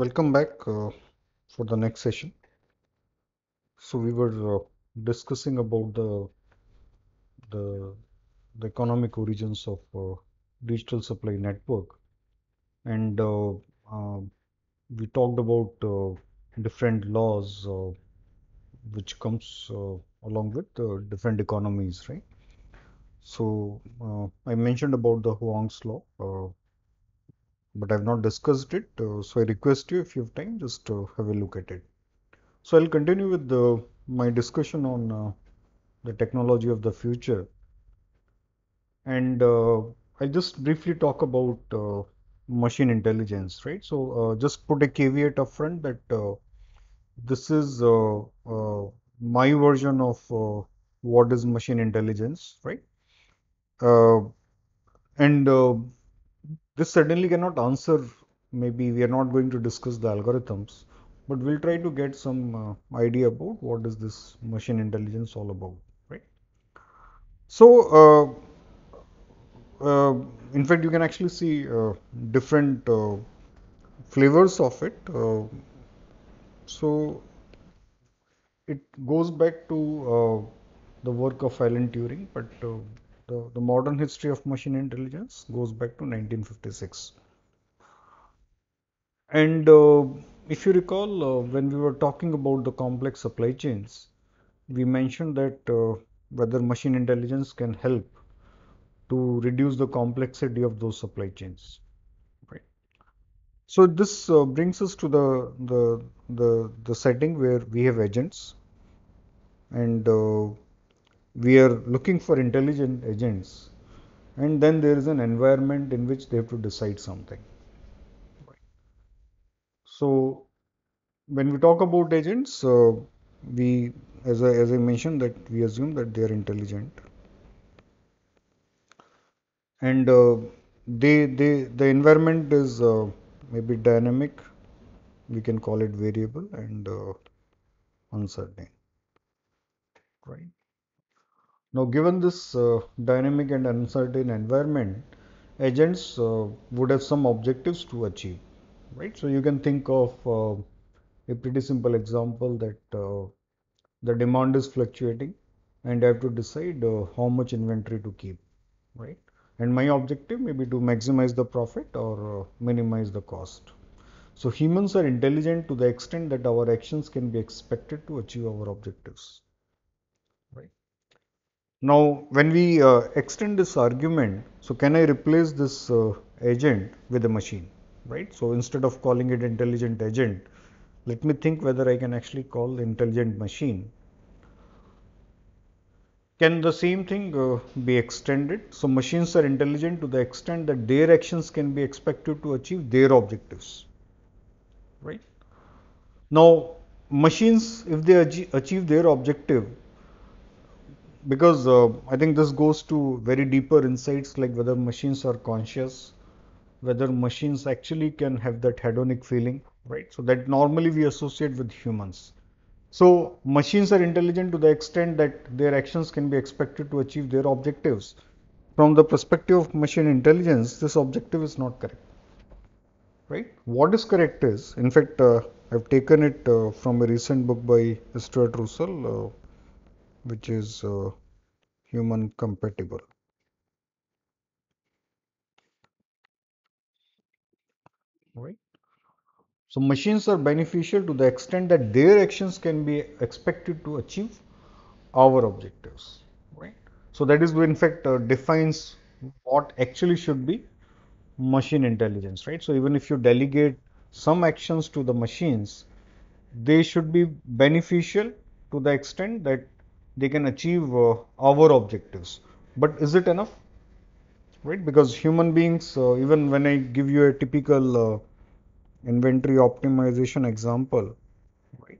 Welcome back uh, for the next session. So we were uh, discussing about the, the, the economic origins of uh, digital supply network, and uh, uh, we talked about uh, different laws which comes along with different economies, right? So I mentioned about the Huang's law but I've not discussed it. Uh, so I request you if you have time just uh, have a look at it. So I'll continue with the, my discussion on uh, the technology of the future and uh, I'll just briefly talk about machine intelligence, right? So just put a caveat up front that this is my version of what is machine intelligence, right? Uh, and uh, this certainly cannot answer, maybe we are not going to discuss the algorithms, but we'll try to get some uh, idea about what is this machine intelligence all about, right. So, uh, uh in fact, you can actually see uh, different uh, flavors of it. so, it goes back to the work of Alan Turing, but the, the modern history of machine intelligence goes back to 1956. And uh, if you recall, uh, when we were talking about the complex supply chains, we mentioned that uh, whether machine intelligence can help to reduce the complexity of those supply chains. Right. So this uh, brings us to the, the the the setting where we have agents and uh, we are looking for intelligent agents and then there is an environment in which they have to decide something. So when we talk about agents, uh, we as I, as I mentioned that we assume that they are intelligent and uh, they, they the environment is uh, maybe dynamic we can call it variable and uh, uncertain right now, given this uh, dynamic and uncertain environment, agents uh, would have some objectives to achieve, right? So, you can think of uh, a pretty simple example that uh, the demand is fluctuating and I have to decide uh, how much inventory to keep, right? And my objective may be to maximize the profit or uh, minimize the cost. So, humans are intelligent to the extent that our actions can be expected to achieve our objectives. Now, when we uh, extend this argument, so can I replace this uh, agent with a machine, right? So, instead of calling it intelligent agent, let me think whether I can actually call intelligent machine. Can the same thing uh, be extended? So, machines are intelligent to the extent that their actions can be expected to achieve their objectives, right? Now, machines, if they achieve their objective, because uh, I think this goes to very deeper insights like whether machines are conscious, whether machines actually can have that hedonic feeling, right? So that normally we associate with humans. So machines are intelligent to the extent that their actions can be expected to achieve their objectives. From the perspective of machine intelligence, this objective is not correct, right? What is correct is, in fact, uh, I've taken it uh, from a recent book by Stuart Russell. Uh, which is uh, human compatible. Right. So machines are beneficial to the extent that their actions can be expected to achieve our objectives. Right. So that is in fact uh, defines what actually should be machine intelligence. Right. So even if you delegate some actions to the machines, they should be beneficial to the extent that they can achieve uh, our objectives. But is it enough? Right? Because human beings, uh, even when I give you a typical uh, inventory optimization example, right?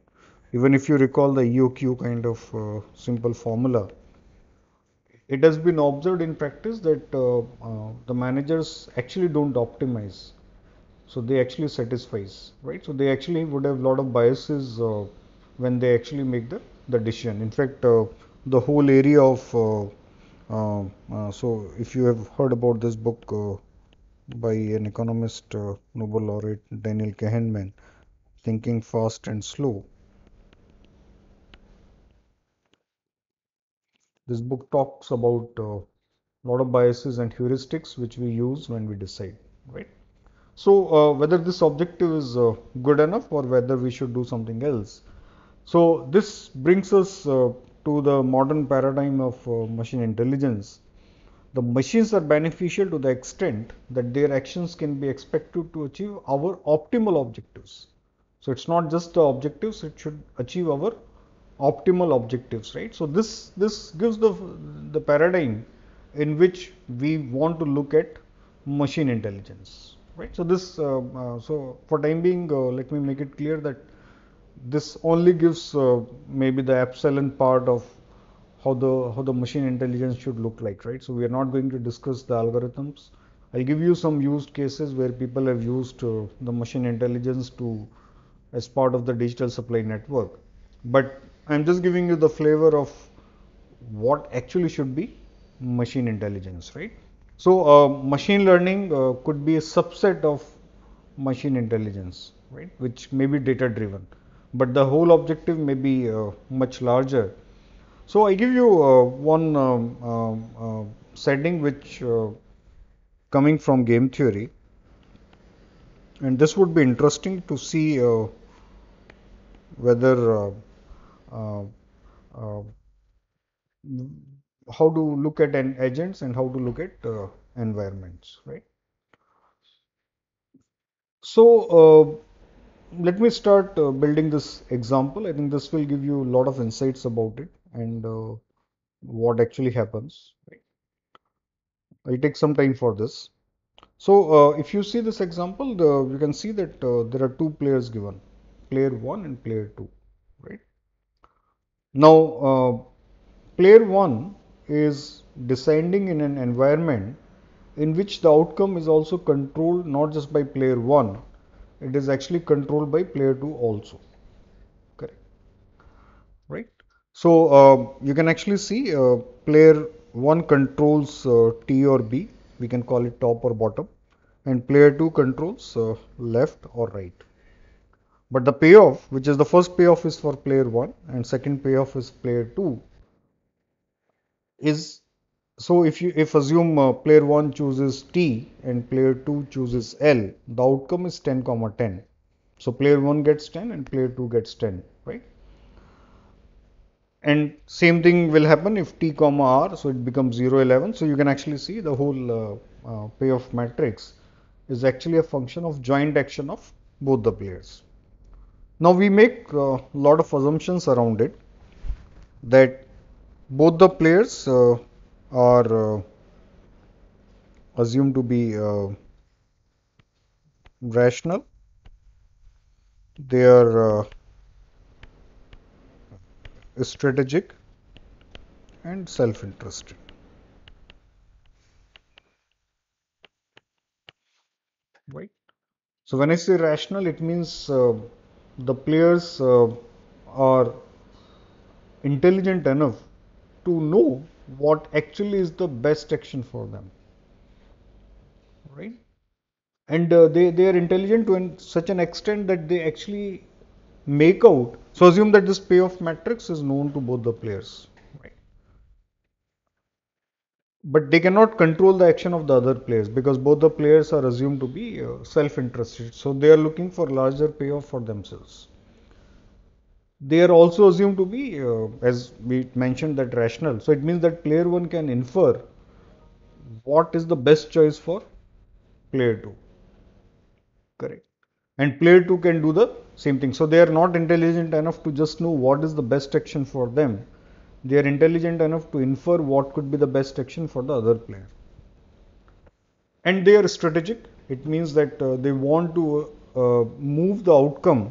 even if you recall the EOQ kind of uh, simple formula, it has been observed in practice that uh, the managers actually don't optimize so they actually satisfies right so they actually would have lot of biases uh, when they actually make the the decision. In fact, uh, the whole area of uh, uh, so if you have heard about this book by an economist Nobel laureate Daniel Kahneman, Thinking Fast and Slow. This book talks about a lot of biases and heuristics which we use when we decide, right? So uh, whether this objective is uh, good enough or whether we should do something else so, this brings us uh, to the modern paradigm of uh, machine intelligence. The machines are beneficial to the extent that their actions can be expected to achieve our optimal objectives. So, it's not just the objectives, it should achieve our optimal objectives, right. So, this, this gives the, the paradigm in which we want to look at machine intelligence, right. So, this, uh, uh so for time being, uh, let me make it clear that this only gives uh, maybe the epsilon part of how the how the machine intelligence should look like right so we are not going to discuss the algorithms i'll give you some used cases where people have used uh, the machine intelligence to as part of the digital supply network but i'm just giving you the flavor of what actually should be machine intelligence right so uh, machine learning uh, could be a subset of machine intelligence right which may be data driven but the whole objective may be uh, much larger. So, I give you uh, one um, um, um, setting which uh, coming from game theory and this would be interesting to see uh, whether uh, uh, how to look at an agents and how to look at environments right so let me start uh, building this example. I think this will give you a lot of insights about it and uh, what actually happens. i It takes some time for this. So uh, if you see this example, the, you can see that uh, there are two players given, player 1 and player 2. Right? Now, uh, player 1 is descending in an environment in which the outcome is also controlled not just by player 1 it is actually controlled by player 2 also correct right so uh, you can actually see uh, player 1 controls uh, T or B we can call it top or bottom and player 2 controls uh, left or right but the payoff which is the first payoff is for player 1 and second payoff is player 2 is so if you if assume uh, player 1 chooses T and player 2 chooses L, the outcome is 10 comma 10. So player 1 gets 10 and player 2 gets 10, right? And same thing will happen if T comma R, so it becomes 0, 11. So you can actually see the whole uh, uh, payoff matrix is actually a function of joint action of both the players. Now we make a uh, lot of assumptions around it that both the players uh, are uh, assumed to be uh, rational. They are uh, strategic and self-interested. Right. So when I say rational, it means uh, the players uh, are intelligent enough to know what actually is the best action for them right and uh, they they are intelligent to such an extent that they actually make out so assume that this payoff matrix is known to both the players right but they cannot control the action of the other players because both the players are assumed to be uh, self interested so they are looking for larger payoff for themselves they are also assumed to be, uh, as we mentioned, that rational. So it means that player 1 can infer what is the best choice for player 2. Correct. And player 2 can do the same thing. So they are not intelligent enough to just know what is the best action for them. They are intelligent enough to infer what could be the best action for the other player. And they are strategic. It means that uh, they want to uh, move the outcome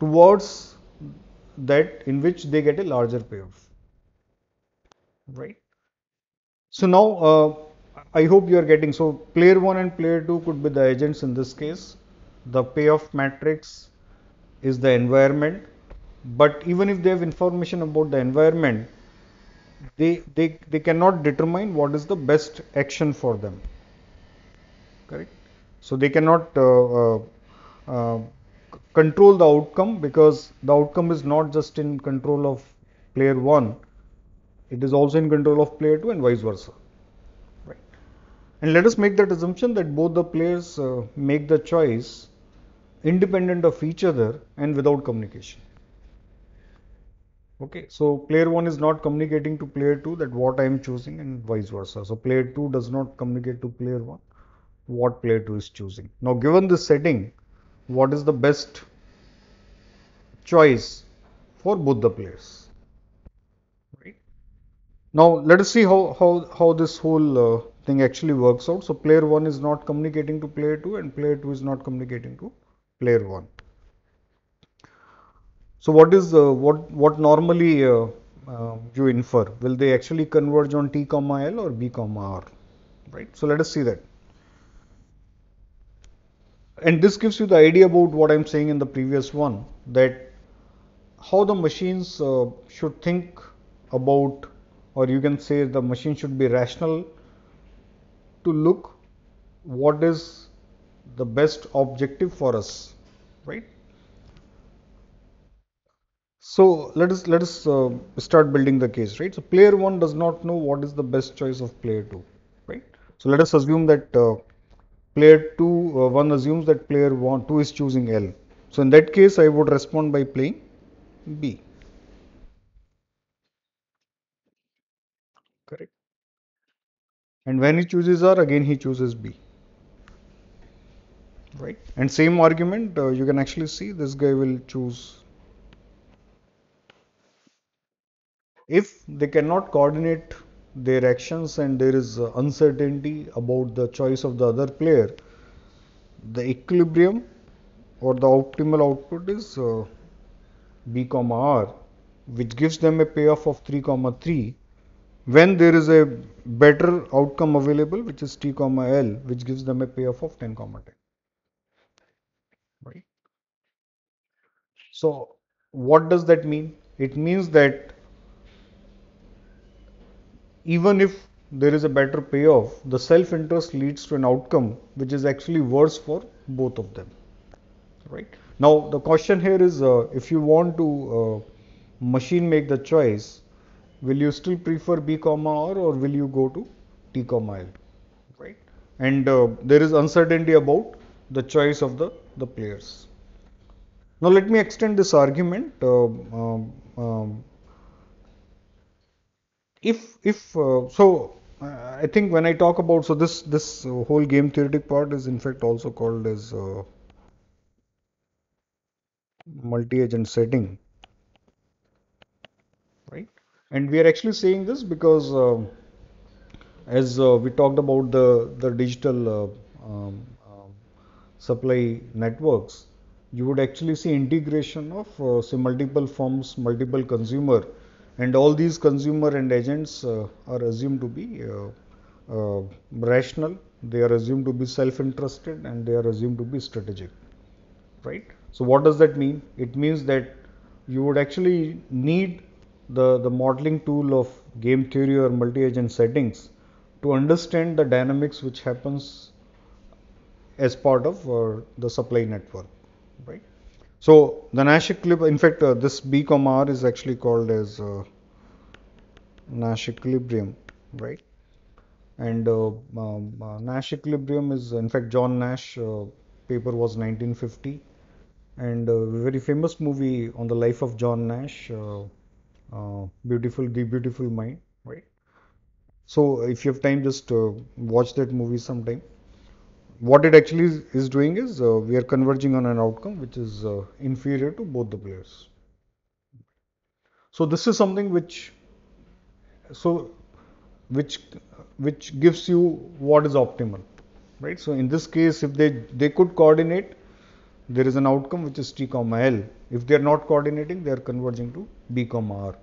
towards that in which they get a larger payoff right so now uh, i hope you are getting so player 1 and player 2 could be the agents in this case the payoff matrix is the environment but even if they have information about the environment they they, they cannot determine what is the best action for them correct so they cannot uh, uh, uh control the outcome because the outcome is not just in control of player 1, it is also in control of player 2 and vice versa. Right. And let us make that assumption that both the players uh, make the choice independent of each other and without communication. Okay, so player 1 is not communicating to player 2 that what I am choosing and vice versa. So player 2 does not communicate to player 1 what player 2 is choosing. Now given this setting, what is the best choice for both the players. Right. Now let us see how, how, how this whole uh, thing actually works out. So player 1 is not communicating to player 2 and player 2 is not communicating to player 1. So what is uh, what what normally uh, uh, you infer? Will they actually converge on T comma L or B comma R? Right. So let us see that. And this gives you the idea about what I'm saying in the previous one that how the machines uh, should think about or you can say the machine should be rational to look what is the best objective for us right so let us let us uh, start building the case right so player 1 does not know what is the best choice of player 2 right so let us assume that uh, player 2 uh, one assumes that player 1 2 is choosing L. So in that case I would respond by playing B. Correct. And when he chooses R again he chooses B. Right. And same argument uh, you can actually see this guy will choose if they cannot coordinate their actions and there is uncertainty about the choice of the other player, the equilibrium or the optimal output is uh, b comma r which gives them a payoff of 3 comma 3 when there is a better outcome available which is t comma l which gives them a payoff of 10 comma 10 right so what does that mean it means that even if there is a better payoff, the self interest leads to an outcome which is actually worse for both of them. Right now, the question here is uh, if you want to uh, machine make the choice, will you still prefer B comma R or will you go to T comma Right, and uh, there is uncertainty about the choice of the, the players. Now, let me extend this argument. Uh, um, um, if if uh, so uh, I think when I talk about so this this whole game theoretic part is in fact also called as uh, multi-agent setting right and we are actually saying this because um, as uh, we talked about the the digital uh, um, um, supply networks you would actually see integration of say multiple firms multiple consumer and all these consumer and agents uh, are assumed to be uh, uh, rational they are assumed to be self-interested and they are assumed to be strategic right so what does that mean it means that you would actually need the the modeling tool of game theory or multi-agent settings to understand the dynamics which happens as part of uh, the supply network right so, the Nash equilibrium in fact uh, this B comma R is actually called as uh, Nash equilibrium right and uh, um, uh Nash equilibrium is in fact John Nash uh, paper was 1950 and a uh, very famous movie on the life of John Nash beautiful the beautiful mind right so if you have time just watch that movie sometime what it actually is, is doing is uh, we are converging on an outcome which is uh, inferior to both the players. So this is something which so which which gives you what is optimal, right? So in this case, if they they could coordinate, there is an outcome which is t comma l. If they are not coordinating, they are converging to b comma r.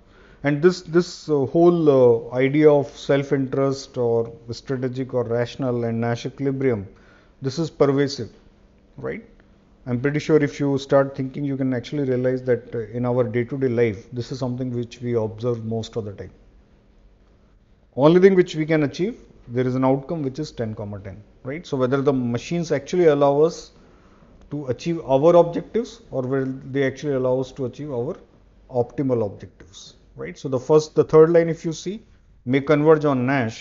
And this this uh, whole uh, idea of self-interest or strategic or rational and Nash equilibrium this is pervasive right i'm pretty sure if you start thinking you can actually realize that uh, in our day to day life this is something which we observe most of the time only thing which we can achieve there is an outcome which is 10 comma 10 right so whether the machines actually allow us to achieve our objectives or will they actually allow us to achieve our optimal objectives right so the first the third line if you see may converge on nash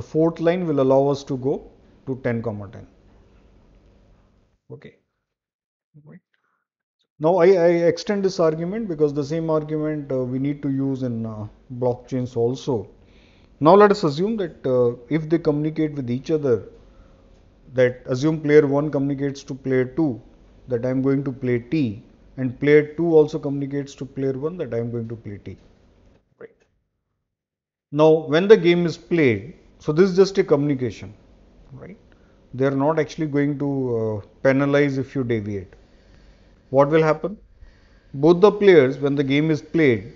the fourth line will allow us to go to 10 comma 10 Okay. Right. Now I, I, extend this argument because the same argument uh, we need to use in uh, blockchains also. Now let us assume that uh, if they communicate with each other, that assume player 1 communicates to player 2 that I am going to play T and player 2 also communicates to player 1 that I am going to play T. Right. Now when the game is played, so this is just a communication, right? they are not actually going to uh, penalize if you deviate. What will happen? Both the players, when the game is played,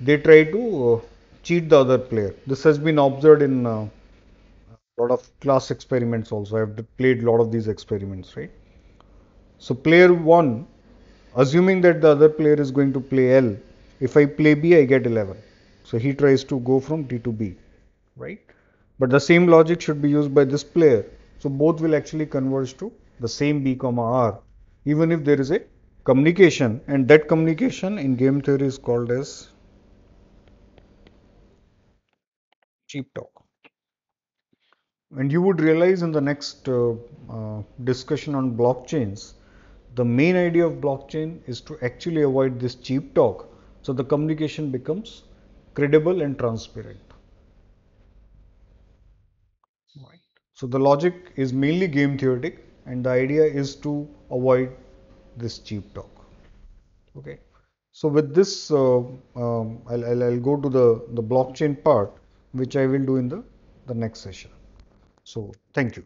they try to uh, cheat the other player. This has been observed in uh, a uh, lot of class experiments also. I have played a lot of these experiments, right? So, player 1, assuming that the other player is going to play L, if I play B, I get 11. So, he tries to go from D to B, right? But the same logic should be used by this player so both will actually converge to the same B comma R even if there is a communication and that communication in game theory is called as cheap talk. And you would realize in the next uh, uh, discussion on blockchains, the main idea of blockchain is to actually avoid this cheap talk so the communication becomes credible and transparent. So the logic is mainly game theoretic and the idea is to avoid this cheap talk. Okay. So with this, uh, um, I'll, I'll, I'll, go to the, the blockchain part, which I will do in the, the next session. So thank you.